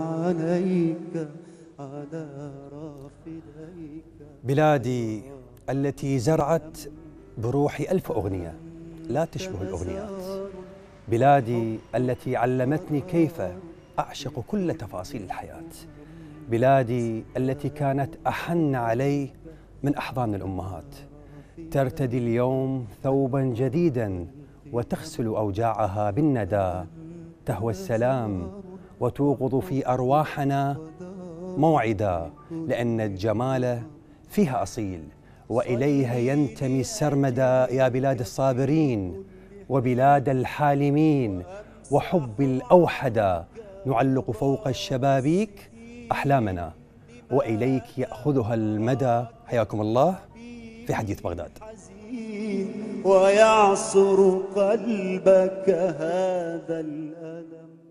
عليك على رافديك بلادي التي زرعت بروحي ألف أغنية لا تشبه الأغنيات بلادي التي علمتني كيف أعشق كل تفاصيل الحياة بلادي التي كانت أحن علي من أحضان الأمهات ترتدي اليوم ثوبا جديدا وتغسل أوجاعها بالندى تهوى السلام وتوقظ في أرواحنا موعدا لأن الجمال فيها أصيل وإليها ينتمي السرمدا يا بلاد الصابرين وبلاد الحالمين وحب الأوحدة نعلق فوق الشبابيك أحلامنا وإليك يأخذها المدى حياكم الله في حديث بغداد ويعصر قلبك هذا الألم